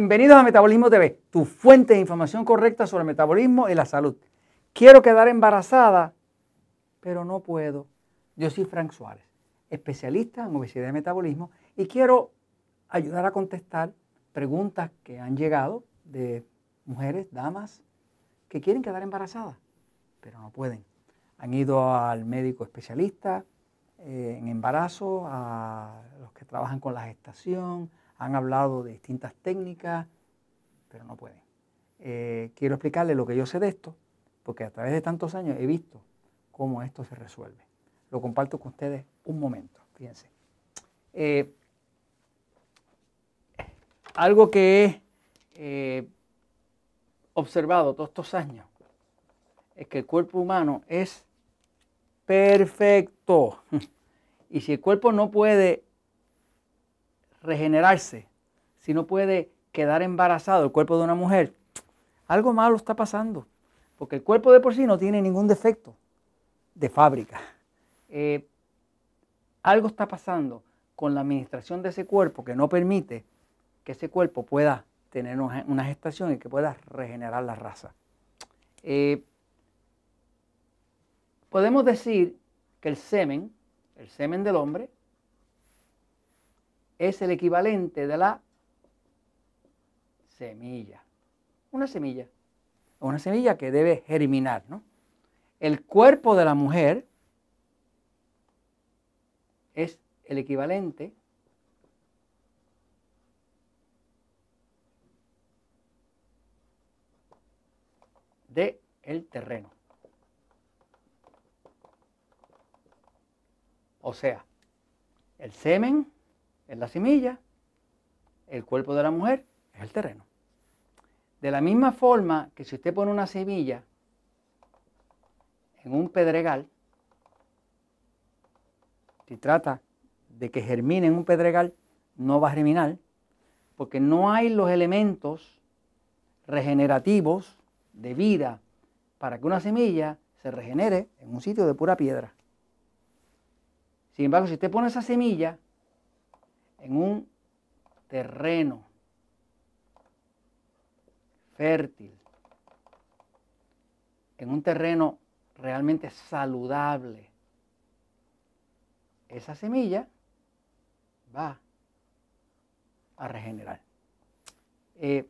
Bienvenidos a Metabolismo TV, tu fuente de información correcta sobre el metabolismo y la salud. Quiero quedar embarazada, pero no puedo. Yo soy Frank Suárez, especialista en obesidad y metabolismo, y quiero ayudar a contestar preguntas que han llegado de mujeres, damas, que quieren quedar embarazadas, pero no pueden. Han ido al médico especialista eh, en embarazo, a los que trabajan con la gestación, han hablado de distintas técnicas, pero no pueden. Eh, quiero explicarles lo que yo sé de esto, porque a través de tantos años he visto cómo esto se resuelve. Lo comparto con ustedes un momento, fíjense. Eh, algo que he eh, observado todos estos años es que el cuerpo humano es perfecto. Y si el cuerpo no puede regenerarse, si no puede quedar embarazado el cuerpo de una mujer, algo malo está pasando. Porque el cuerpo de por sí no tiene ningún defecto de fábrica. Eh, algo está pasando con la administración de ese cuerpo que no permite que ese cuerpo pueda tener una gestación y que pueda regenerar la raza. Eh, podemos decir que el semen, el semen del hombre, es el equivalente de la semilla. Una semilla. Una semilla que debe germinar. ¿no? El cuerpo de la mujer es el equivalente de el terreno. O sea, el semen es la semilla, el cuerpo de la mujer es el terreno. De la misma forma que si usted pone una semilla en un pedregal, si trata de que germine en un pedregal, no va a germinar, porque no hay los elementos regenerativos de vida para que una semilla se regenere en un sitio de pura piedra. Sin embargo, si usted pone esa semilla en un terreno fértil, en un terreno realmente saludable, esa semilla va a regenerar. Eh,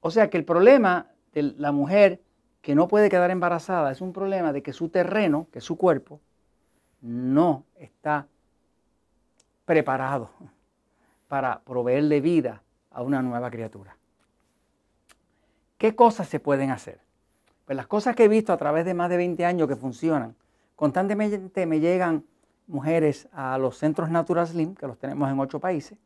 o sea que el problema de la mujer que no puede quedar embarazada es un problema de que su terreno, que su cuerpo, no está preparado para proveerle vida a una nueva criatura. ¿Qué cosas se pueden hacer? Pues las cosas que he visto a través de más de 20 años que funcionan, constantemente me llegan mujeres a los centros Natural Slim, que los tenemos en ocho países,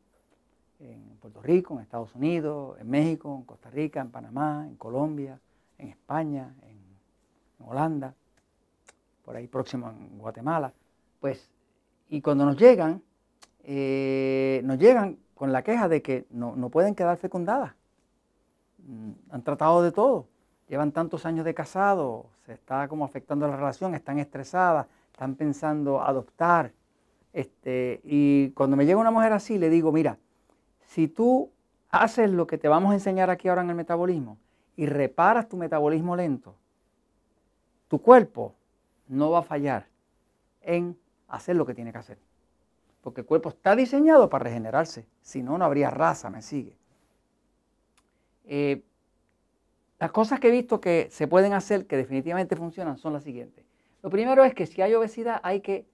en Puerto Rico, en Estados Unidos, en México, en Costa Rica, en Panamá, en Colombia, en España, en, en Holanda, por ahí próximo en Guatemala. Pues, y cuando nos llegan, eh, nos llegan con la queja de que no, no pueden quedar fecundadas. Mm, han tratado de todo. Llevan tantos años de casado, se está como afectando la relación, están estresadas, están pensando adoptar. Este, y cuando me llega una mujer así, le digo, mira, si tú haces lo que te vamos a enseñar aquí ahora en el metabolismo y reparas tu metabolismo lento, tu cuerpo no va a fallar en hacer lo que tiene que hacer porque el cuerpo está diseñado para regenerarse, si no, no habría raza, me sigue. Eh, las cosas que he visto que se pueden hacer, que definitivamente funcionan, son las siguientes. Lo primero es que si hay obesidad hay que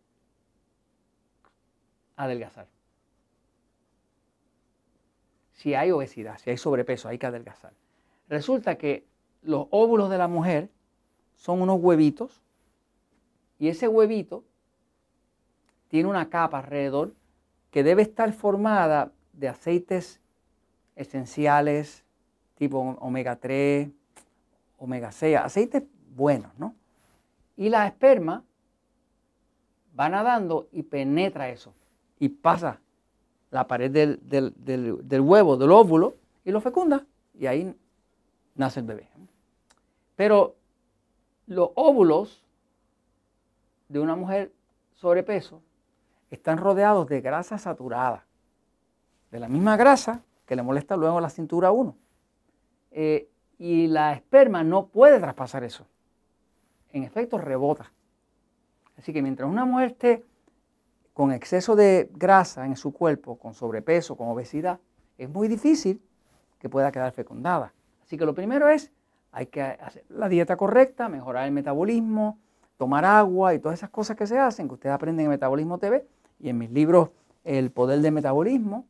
adelgazar. Si hay obesidad, si hay sobrepeso, hay que adelgazar. Resulta que los óvulos de la mujer son unos huevitos y ese huevito tiene una capa alrededor que debe estar formada de aceites esenciales tipo omega 3, omega 6, aceites buenos, ¿no? Y la esperma va nadando y penetra eso y pasa la pared del, del, huevo, del óvulo, y lo fecunda. Y ahí nace el bebé. Pero los óvulos de una mujer sobrepeso están rodeados de grasa saturada, de la misma grasa que le molesta luego la cintura 1. Eh, y la esperma no puede traspasar eso. En efecto, rebota. Así que mientras una mujer esté con exceso de grasa en su cuerpo, con sobrepeso, con obesidad, es muy difícil que pueda quedar fecundada. Así que lo primero es, hay que hacer la dieta correcta, mejorar el metabolismo, tomar agua y todas esas cosas que se hacen, que ustedes aprenden en Metabolismo TV y en mis libros El Poder del Metabolismo,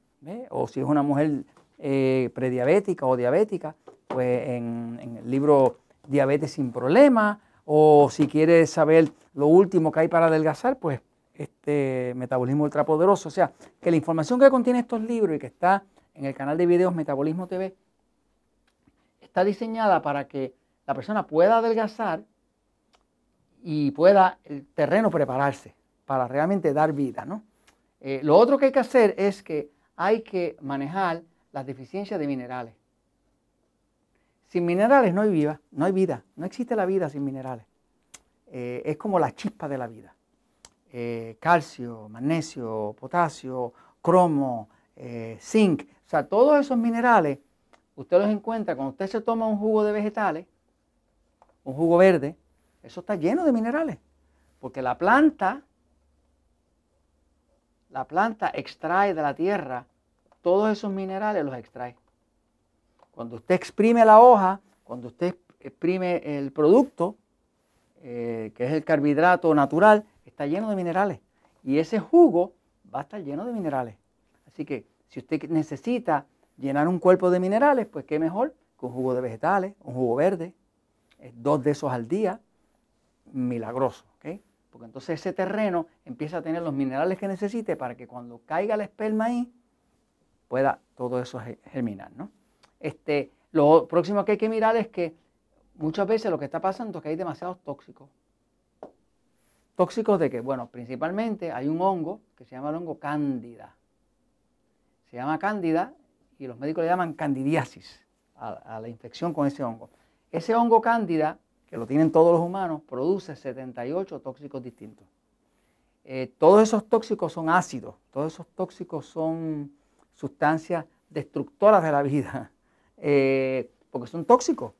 o si es una mujer eh, prediabética o diabética, pues en, el libro Diabetes sin Problemas, o si quiere saber lo último que hay para adelgazar, pues este Metabolismo Ultrapoderoso. O sea, que la información que contiene estos libros y que está en el canal de videos Metabolismo TV está diseñada para que la persona pueda adelgazar y pueda el terreno prepararse para realmente dar vida. ¿no? Eh, lo otro que hay que hacer es que hay que manejar las deficiencias de minerales. Sin minerales no hay vida, no hay vida, no existe la vida sin minerales. Eh, es como la chispa de la vida. Eh, calcio, magnesio, potasio, cromo, zinc, o sea, todos esos minerales usted los encuentra cuando usted se toma un jugo de vegetales, un jugo verde, eso está lleno de minerales, porque la planta, la planta extrae de la tierra todos esos minerales, los extrae. Cuando usted exprime la hoja, cuando usted exprime el producto, eh, que es el carbohidrato natural, está lleno de minerales. Y ese jugo va a estar lleno de minerales. Así que si usted necesita llenar un cuerpo de minerales, pues qué mejor que un jugo de vegetales, un jugo verde, eh, dos de esos al día, milagroso, ¿ok? Porque entonces ese terreno empieza a tener los minerales que necesite para que cuando caiga la esperma ahí pueda todo eso germinar, ¿no? Este, lo próximo que hay que mirar es que muchas veces lo que está pasando es que hay demasiados tóxicos. ¿Tóxicos de qué? Bueno, principalmente hay un hongo que se llama el hongo cándida. Se llama cándida y los médicos le llaman candidiasis a la infección con ese hongo. Ese hongo cándida que lo tienen todos los humanos, produce 78 tóxicos distintos. Eh, todos esos tóxicos son ácidos, todos esos tóxicos son sustancias destructoras de la vida, eh, porque son tóxicos.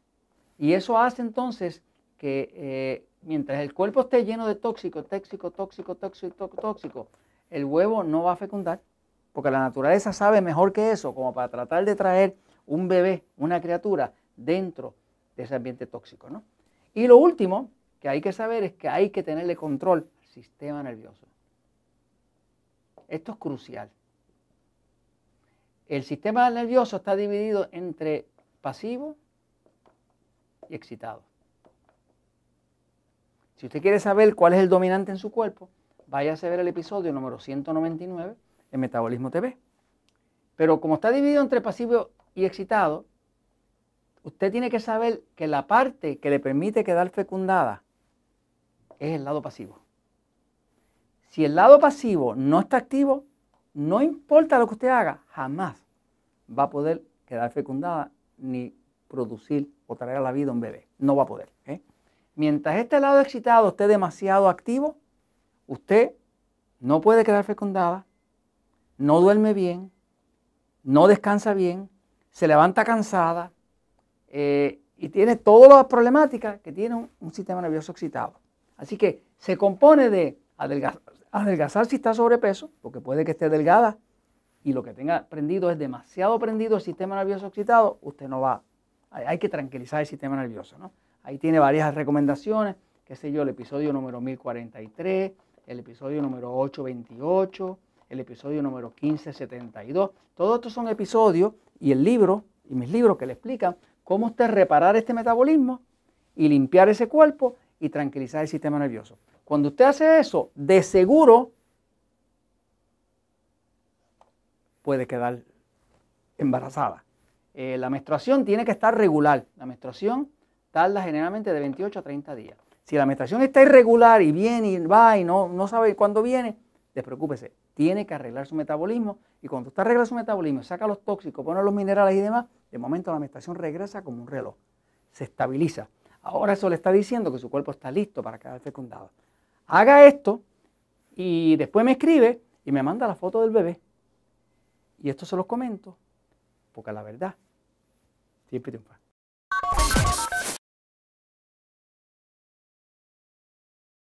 Y eso hace entonces que eh, mientras el cuerpo esté lleno de tóxico, tóxico, tóxico, tóxico, tóxico, el huevo no va a fecundar, porque la naturaleza sabe mejor que eso, como para tratar de traer un bebé, una criatura, dentro de ese ambiente tóxico, ¿no? Y lo último que hay que saber es que hay que tenerle control al sistema nervioso. Esto es crucial. El sistema nervioso está dividido entre pasivo y excitado. Si usted quiere saber cuál es el dominante en su cuerpo, váyase a ver el episodio número 199 en Metabolismo TV. Pero como está dividido entre pasivo y excitado, Usted tiene que saber que la parte que le permite quedar fecundada es el lado pasivo. Si el lado pasivo no está activo, no importa lo que usted haga, jamás va a poder quedar fecundada ni producir o traer a la vida un bebé. No va a poder. ¿eh? Mientras este lado excitado esté demasiado activo, usted no puede quedar fecundada, no duerme bien, no descansa bien, se levanta cansada, eh, y tiene todas las problemáticas que tiene un, sistema nervioso excitado. Así que se compone de adelgazar, si está sobrepeso, porque puede que esté delgada y lo que tenga prendido es demasiado prendido el sistema nervioso excitado, usted no va. Hay que tranquilizar el sistema nervioso, Ahí tiene varias recomendaciones, qué sé yo, el episodio número 1043, el episodio número 828, el episodio número 1572. Todos estos son episodios y el libro y mis libros que le explican cómo usted reparar este metabolismo y limpiar ese cuerpo y tranquilizar el sistema nervioso. Cuando usted hace eso, de seguro puede quedar embarazada. Eh, la menstruación tiene que estar regular. La menstruación tarda generalmente de 28 a 30 días. Si la menstruación está irregular y viene y va y no, no sabe cuándo viene, despreocúpese, tiene que arreglar su metabolismo y cuando usted arregla su metabolismo, saca los tóxicos, pone los minerales y demás, de momento la menstruación regresa como un reloj, se estabiliza. Ahora eso le está diciendo que su cuerpo está listo para quedar fecundado. Haga esto y después me escribe y me manda la foto del bebé. Y esto se los comento, porque la verdad siempre triunfa.